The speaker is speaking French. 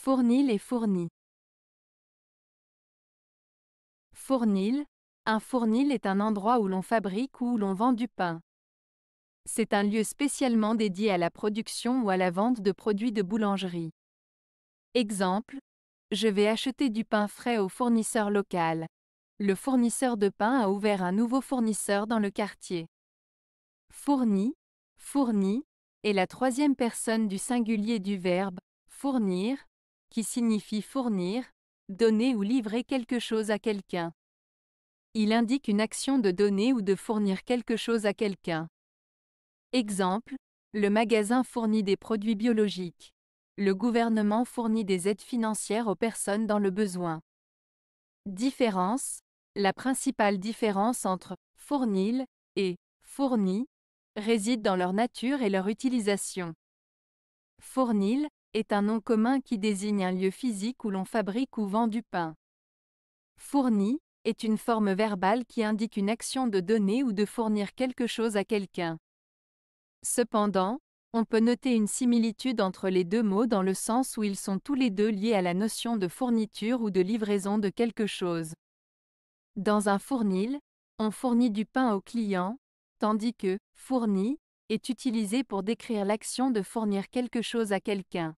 Fournil et fourni. Fournil. Un fournil est un endroit où l'on fabrique ou où l'on vend du pain. C'est un lieu spécialement dédié à la production ou à la vente de produits de boulangerie. Exemple. Je vais acheter du pain frais au fournisseur local. Le fournisseur de pain a ouvert un nouveau fournisseur dans le quartier. Fourni, fourni, est la troisième personne du singulier du verbe fournir, qui signifie fournir, donner ou livrer quelque chose à quelqu'un. Il indique une action de donner ou de fournir quelque chose à quelqu'un. Exemple, le magasin fournit des produits biologiques. Le gouvernement fournit des aides financières aux personnes dans le besoin. Différence La principale différence entre fournil et fourni réside dans leur nature et leur utilisation. Fournil est un nom commun qui désigne un lieu physique où l'on fabrique ou vend du pain. Fourni est une forme verbale qui indique une action de donner ou de fournir quelque chose à quelqu'un. Cependant, on peut noter une similitude entre les deux mots dans le sens où ils sont tous les deux liés à la notion de fourniture ou de livraison de quelque chose. Dans un fournil, on fournit du pain au client, tandis que fourni est utilisé pour décrire l'action de fournir quelque chose à quelqu'un.